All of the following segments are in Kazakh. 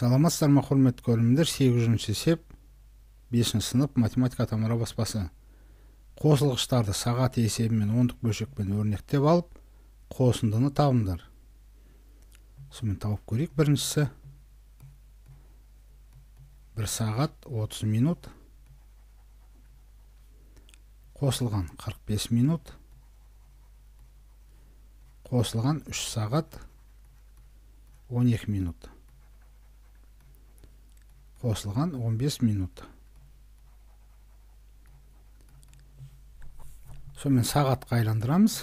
саламатсыздар ма құрметті көрермендер сегіз жүзінші есеп, бесінші сынып математика тамара баспасы қосылғыштарды сағат есебімен ондық бөлшекпен өрнектеп алып қосындыны табыңдар сонымен тауып көрейік біріншісі бір сағат 30 минут қосылған 45 минут қосылған 3 сағат 12 минут қосылған 15 минут сонымен сағатқа айландырамыз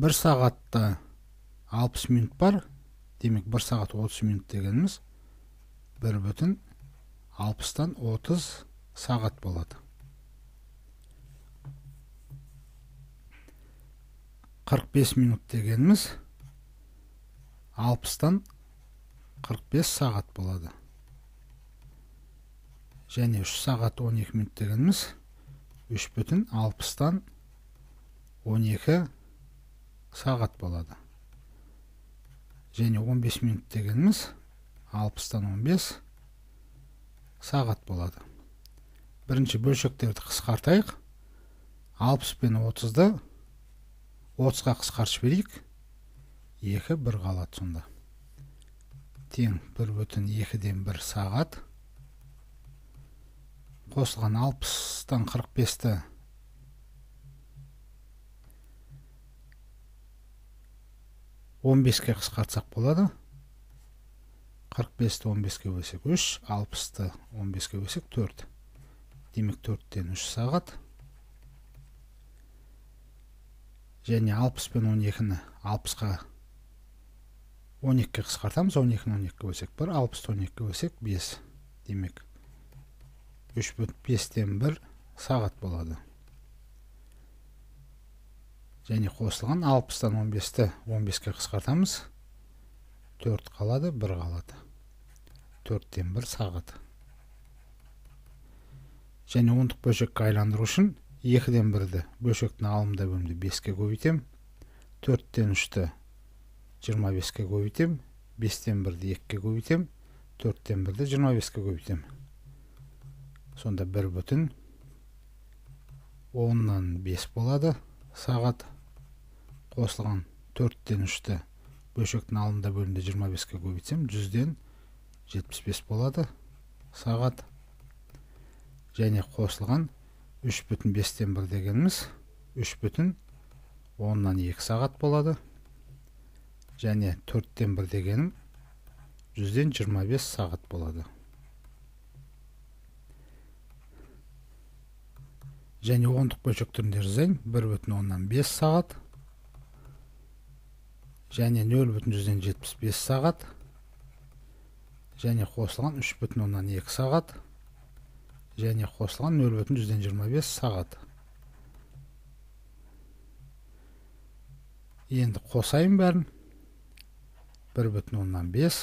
бір сағатта 60 минут бар демек бір сағат 30 минут дегеніміз бір бүтін алпыстан 30 сағат болады 45 минут дегеніміз алпыстан 45 сағат болады және 3 сағат 12 минут дегеніміз 3 бүтін 60-тан 12 сағат болады және 15 минут дегеніміз 60-тан 15 сағат болады бірінші бөлшектерді қысқартайық 60 пен 30-ды 30-ға қысқартып жіберейік 2-1 қалады сонда тең бір бүтін екіден бір сағат қосылған алпыстан қырық бесті он беске қысқартсақ болады қырық бесті он беске бөлсек үш алпысты он беске бөлсек төрт демек төрттен үш сағат және алпыс пен он екіні алпысқа он екіге қысқартамыз он екіні он екіге бөлсек бір алпысты он екіге бөлсек бес демек үш бүтін бестен бір сағат болады және қосылған алпыстан он бесті он беске қысқартамыз төрт қалады бір қалады төрттен бір сағат және ондық бөлшекке айландыру үшін екіден бірді бөлшектің алымда бөлімді беске көбейтемін төрттен үшті 25-ке көбейтем, 5-тен 1-ді 2-ге көбейтем, 4-тен 1-ді 25-ке көбейтем. Сонда 1 бүтін 10-нан 5 болады сағат қосылған 4-тен 3-ті бөлшектің алында бөлінде 25-ке көбейтсем 100-ден 75 болады сағат және қосылған 3 бүтін 5-тен 1 дегеніміз 3 бүтін 10-нан 2 сағат болады және төрттен бір дегенім жүзден жиырма бес сағат болады және ондық бөлшек түрінде жазайын бір бүтін оннан бес сағат және нөл бүтін жүзден жетпіс бес сағат және қосылған үш бүтін оннан екі сағат және қосылған нөл бүтін жүзден жиырма бес сағат енді қосайын бәрін бір бүтін оннан бес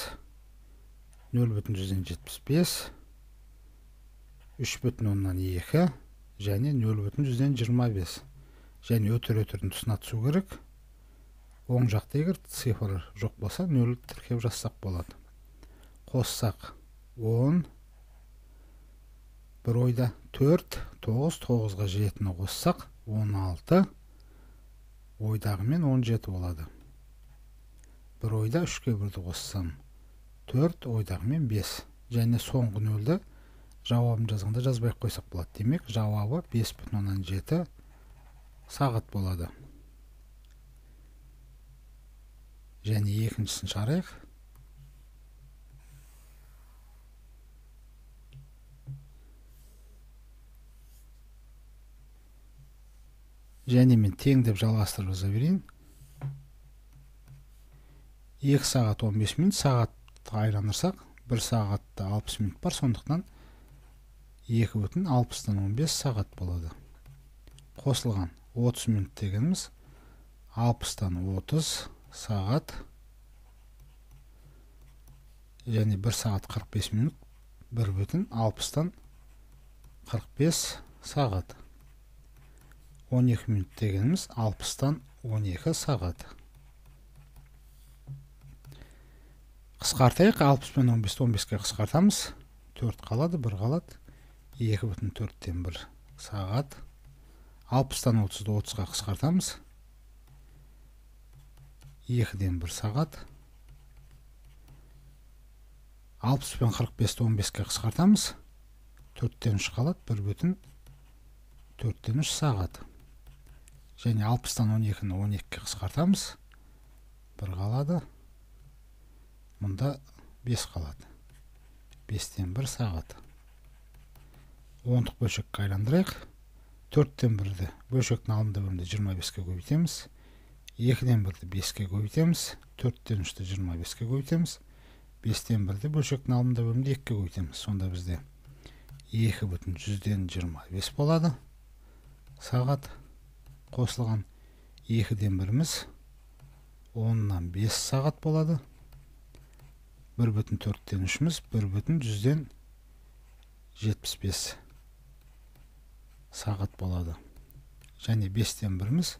нөл бүтін жүзден жетпіс бес үш бүтін оннан екі және нөл бүтін жүзден жиырма бес және өтір өтірдің тұсына түсу керек оң жақта егер цифр жоқ болса нөл тіркеп жазсақ болады қоссақ он бір ойда төрт тоғыз тоғызға жетіні қоссақ он алты ойдағымен он жеті болады бір ойда үшке бірді қоссам төрт ойдағымен бес және соңғы нөлді жауабын жазғанда жазбай ақ қойсақ болады демек жауабы бес бүтін оннан жеті сағат болады және екіншісін шығарайық және мен тең деп жалғастырып жаза берейін екі сағат 15 минут сағатты айырандырсақ бір сағатта 60 минут бар сондықтан екі бүтін алпыстан он сағат болады қосылған 30 минут дегеніміз алпыстан 30 сағат және бір сағат 45 минут бір бүтін алпыстан 45 сағат 12 минут дегеніміз алпыстан 12 сағат қысқартайық алпыс пен он бесті он беске қысқартамыз төрт қалады бір қалады екі бүтін төрттен бір сағат алпыстан отызды отызға қысқартамыз екіден бір сағат алпыс пен қырық бесті он беске қысқартамыз төрттен үш қалады бір бүтін төрттен үш сағат және алпыстан он екіні он екіге қысқартамыз бір қалады мұнда 5 қалады 5-тен 1 сағат ондық бөлшекке қайландырайық. 4-тен 1-ді бөлшектің алынды бөлімді 25-ке көбейтеміз 2 тен 1-ді 5-ке көбейтеміз 4-тен 3-ті 25-ке көбейтеміз 5-тен 1-ді бөлшектің алынды бөлімді 2-ге көбейтеміз сонда бізде 2 бүтін 100-ден 25 болады сағат қосылған 2 тен 1 іміз 10-нан 5 сағат болады бір бүтін төрттен үшіміз бір бүтін жүзден жетпіс бес сағат болады және бестен біріміз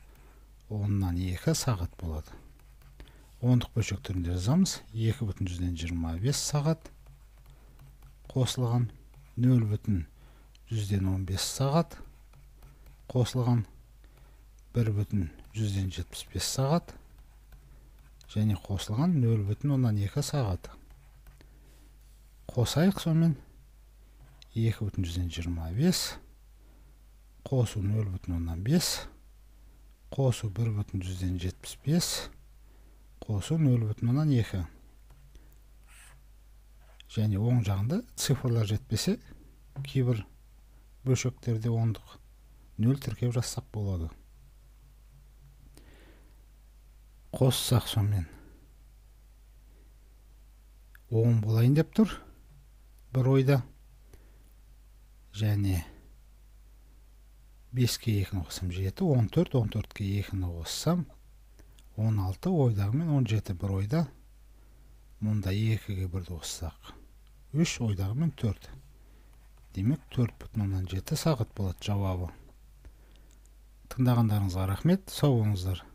оннан екі сағат болады ондық бөлшек түрінде жазамыз екі бүтін жүзден жиырма бес сағат қосылған нөл бүтін жүзден он бес сағат қосылған бір бүтін жүзден жетпіс бес сағат және қосылған нөл бүтін оннан екі сағат қосайық сонымен екі бүтін жүзден жиырма бес қосу нөл бүтін оннан бес қосу бір бүтін жүзден жетпіс бес қосу нөл бүтін оннан екі және оң жағында цифрлар жетпесе кейбір бөлшектерде ондық нөл тіркеп жазсақ болады қоссақ сонымен он болайын деп тұр бір ойда және 5-ке 2-ні қоссам 14, 14-ке 2-ні қоссам 16 ойдағы мен 17 бір ойда мұнда 2-ге 1-ді қоссақ 3 ойдағы мен 4 демек 4 бұтынан 7 сағыт болады жауабы тыңдағандарыңызға рахмет сау болыңыздар